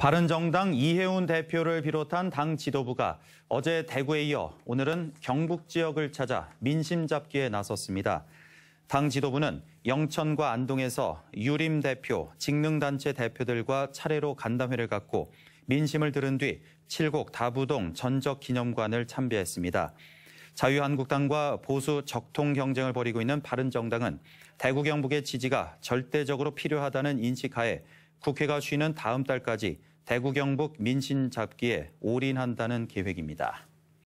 바른정당 이혜훈 대표를 비롯한 당 지도부가 어제 대구에 이어 오늘은 경북 지역을 찾아 민심 잡기에 나섰습니다. 당 지도부는 영천과 안동에서 유림 대표, 직능단체 대표들과 차례로 간담회를 갖고 민심을 들은 뒤 칠곡 다부동 전적 기념관을 참배했습니다. 자유한국당과 보수 적통 경쟁을 벌이고 있는 바른정당은 대구 경북의 지지가 절대적으로 필요하다는 인식하에 국회가 쉬는 다음 달까지 대구 경북 민심 잡기에 올인한다는 계획입니다.